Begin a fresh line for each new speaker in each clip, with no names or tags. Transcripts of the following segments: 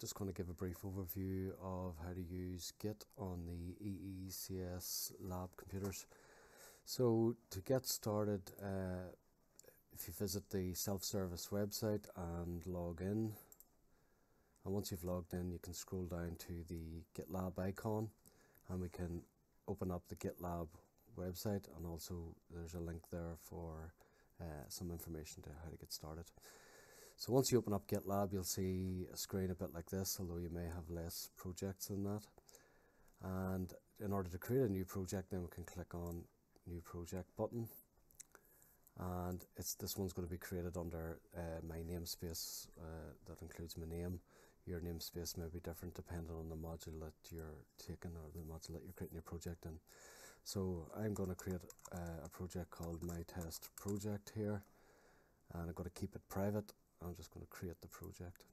just going to give a brief overview of how to use Git on the EECS lab computers. So to get started, uh, if you visit the self-service website and log in, and once you've logged in, you can scroll down to the GitLab icon and we can open up the GitLab website and also there's a link there for uh, some information to how to get started. So once you open up GitLab, you'll see a screen a bit like this, although you may have less projects than that. And in order to create a new project, then we can click on new project button. And it's this one's going to be created under uh, my namespace uh, that includes my name. Your namespace may be different depending on the module that you're taking or the module that you're creating your project in. So I'm going to create uh, a project called my test project here and I'm going to keep it private I'm just going to create the project.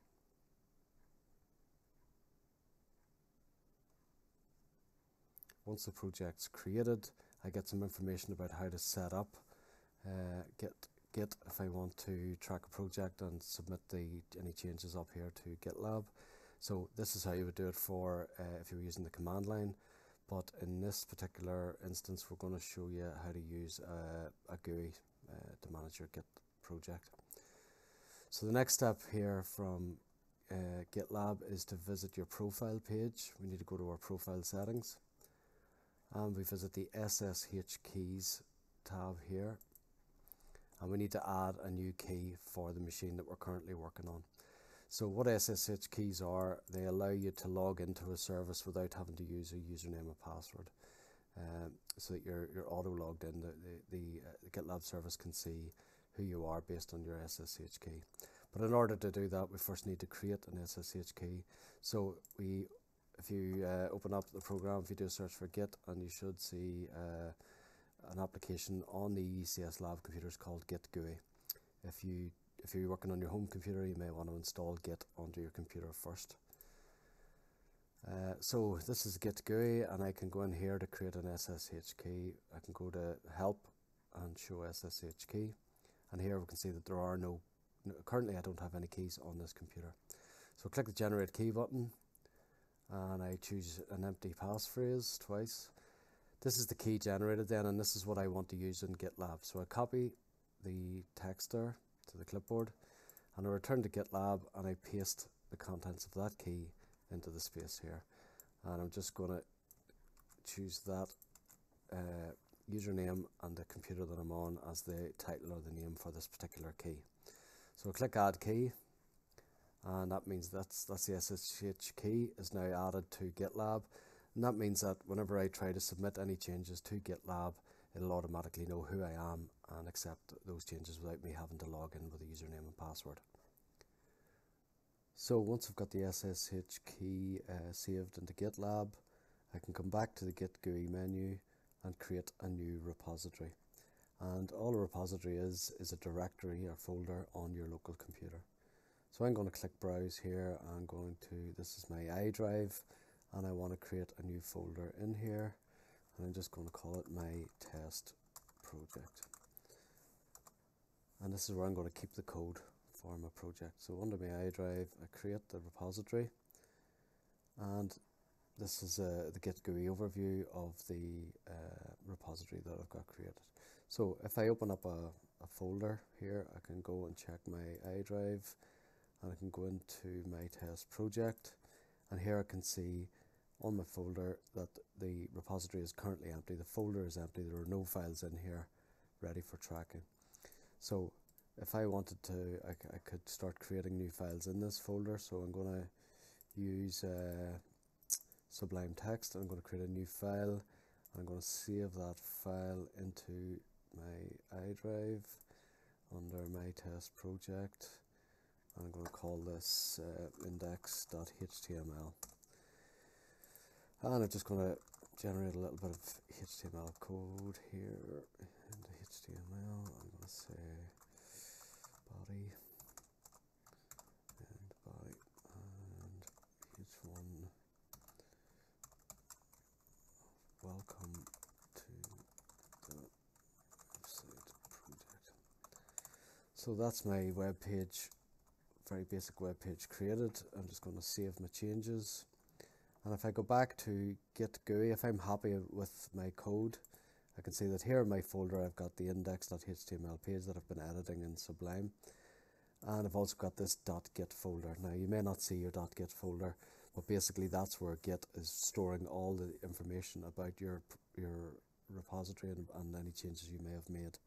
Once the project's created, I get some information about how to set up uh, Git, Git if I want to track a project and submit the any changes up here to GitLab. So this is how you would do it for uh, if you were using the command line. But in this particular instance, we're going to show you how to use a uh, a GUI uh, to manage your Git project. So the next step here from uh, GitLab is to visit your profile page. We need to go to our profile settings and we visit the SSH keys tab here and we need to add a new key for the machine that we're currently working on. So what SSH keys are, they allow you to log into a service without having to use a username or password. Uh, so that you're, you're auto logged in, the, the, the, uh, the GitLab service can see who you are based on your SSH key. But in order to do that, we first need to create an SSH key. So we, if you uh, open up the program, if you do a search for Git, and you should see uh, an application on the ECS Lab computers called Git GUI. If you if you're working on your home computer, you may want to install Git onto your computer first. Uh, so this is Git GUI, and I can go in here to create an SSH key. I can go to Help and show SSH key. And here we can see that there are no, currently I don't have any keys on this computer. So I click the generate key button and I choose an empty passphrase twice. This is the key generated then and this is what I want to use in GitLab. So I copy the text there to the clipboard and I return to GitLab and I paste the contents of that key into the space here. And I'm just going to choose that uh, username and the computer that I'm on as the title or the name for this particular key. So I click add key and that means that's, that's the SSH key is now added to GitLab and that means that whenever I try to submit any changes to GitLab it'll automatically know who I am and accept those changes without me having to log in with a username and password. So once I've got the SSH key uh, saved into GitLab I can come back to the Git GUI menu and create a new repository. And all a repository is, is a directory or folder on your local computer. So I'm going to click browse here. I'm going to, this is my iDrive and I want to create a new folder in here. And I'm just going to call it my test project. And this is where I'm going to keep the code for my project. So under my iDrive, I create the repository and this is uh, the Git GUI overview of the uh, repository that I've got created. So if I open up a, a folder here, I can go and check my iDrive and I can go into my test project and here I can see on my folder that the repository is currently empty. The folder is empty. There are no files in here ready for tracking. So if I wanted to, I, I could start creating new files in this folder. So I'm going to use uh, Sublime Text. I'm going to create a new file. I'm going to save that file into my iDrive under my test project. I'm going to call this uh, index.html. And I'm just going to generate a little bit of HTML code here into HTML. I'm going to say body. So that's my web page, very basic web page created. I'm just going to save my changes. And if I go back to Git GUI, if I'm happy with my code, I can see that here in my folder I've got the index.html page that I've been editing in Sublime. And I've also got this .git folder. Now you may not see your .git folder, but basically that's where Git is storing all the information about your, your repository and, and any changes you may have made.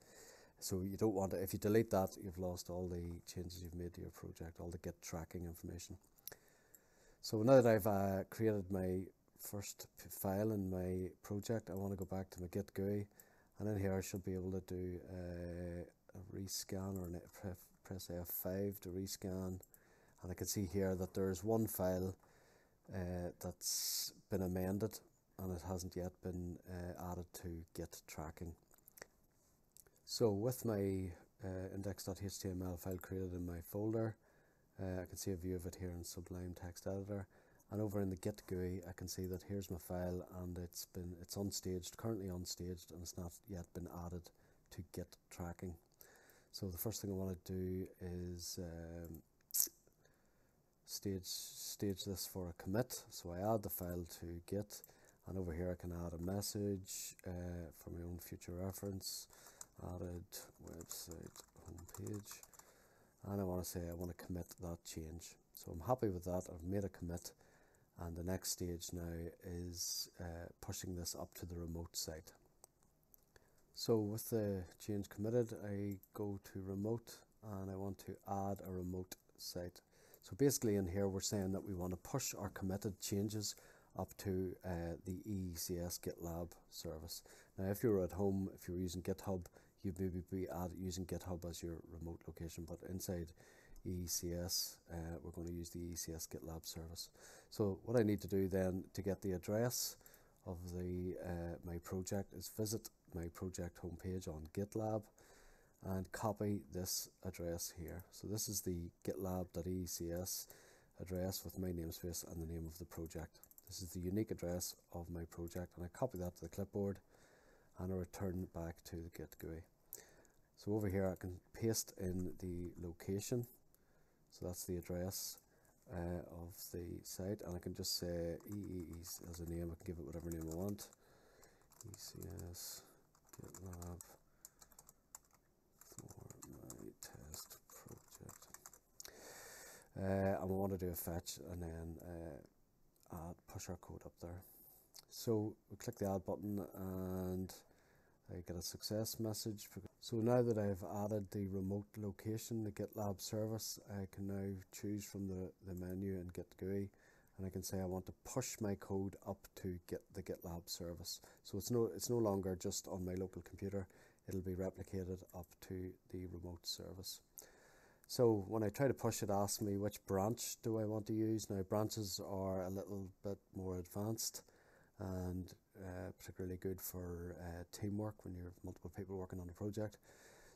So you don't want it. If you delete that, you've lost all the changes you've made to your project, all the Git tracking information. So now that I've uh, created my first file in my project, I want to go back to my Git GUI. And in here I should be able to do uh, a rescan or an, uh, press F5 to rescan. And I can see here that there's one file uh, that's been amended and it hasn't yet been uh, added to Git tracking. So with my uh, index.html file created in my folder, uh, I can see a view of it here in Sublime Text Editor. And over in the Git GUI, I can see that here's my file and it's been it's unstaged, currently unstaged, and it's not yet been added to Git tracking. So the first thing I want to do is um, stage stage this for a commit. So I add the file to Git, and over here I can add a message uh, for my own future reference added website homepage and I want to say I want to commit that change so I'm happy with that I've made a commit and the next stage now is uh, pushing this up to the remote site so with the change committed I go to remote and I want to add a remote site so basically in here we're saying that we want to push our committed changes up to uh, the EECS GitLab service. Now, if you're at home, if you're using GitHub, you would maybe be using GitHub as your remote location, but inside ECS, uh, we're going to use the ECS GitLab service. So what I need to do then to get the address of the uh, my project is visit my project homepage on GitLab and copy this address here. So this is the gitlab.ecs address with my namespace and the name of the project. This is the unique address of my project and I copy that to the clipboard and I return back to the Git GUI. So over here I can paste in the location, so that's the address uh, of the site and I can just say EEE as a name, I can give it whatever name I want. ECS GitLab for my test project. Uh, and we want to do a fetch and then uh, add push our code up there. So we click the add button and I get a success message. For, so now that I've added the remote location, the GitLab service, I can now choose from the, the menu in Git GUI and I can say I want to push my code up to get the GitLab service. So it's no, it's no longer just on my local computer, it'll be replicated up to the remote service. So when I try to push it, asks me which branch do I want to use. Now branches are a little bit more advanced and uh, particularly good for uh, teamwork when you have multiple people working on a project.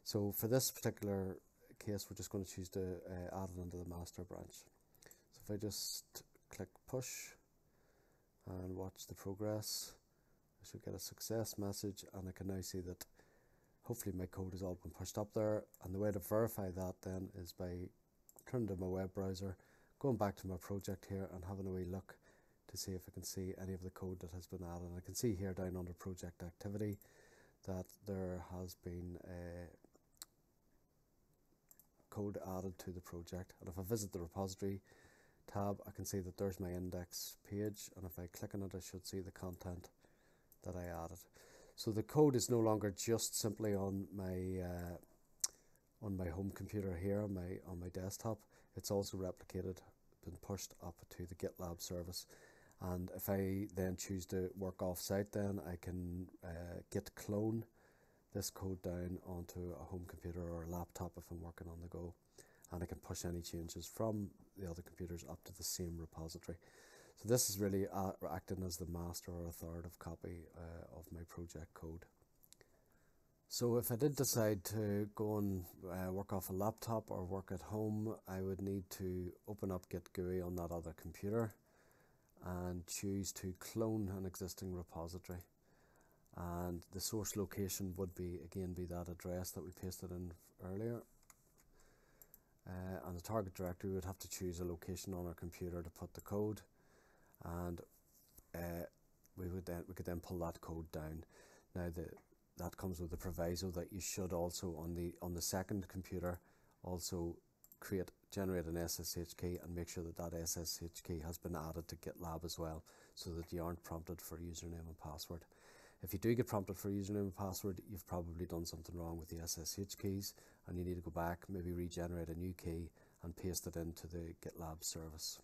So for this particular case, we're just going to choose to uh, add it into the master branch. So if I just click push and watch the progress, I should get a success message and I can now see that hopefully my code has all been pushed up there. And the way to verify that then is by turning to my web browser, going back to my project here and having a wee look to see if I can see any of the code that has been added. I can see here down under project activity that there has been a uh, code added to the project. And if I visit the repository tab, I can see that there's my index page. And if I click on it, I should see the content that I added. So the code is no longer just simply on my uh, on my home computer here on my on my desktop. It's also replicated, been pushed up to the GitLab service and if I then choose to work off site then I can uh, git clone this code down onto a home computer or a laptop if I'm working on the go and I can push any changes from the other computers up to the same repository. So this is really uh, acting as the master or authoritative copy uh, of my project code. So if I did decide to go and uh, work off a laptop or work at home, I would need to open up Git GUI on that other computer and choose to clone an existing repository and the source location would be again be that address that we pasted in earlier uh, and the target directory would have to choose a location on our computer to put the code and uh, we would then we could then pull that code down now the that comes with the proviso that you should also on the on the second computer also create generate an SSH key and make sure that that SSH key has been added to GitLab as well so that you aren't prompted for username and password. If you do get prompted for username and password, you've probably done something wrong with the SSH keys and you need to go back, maybe regenerate a new key and paste it into the GitLab service.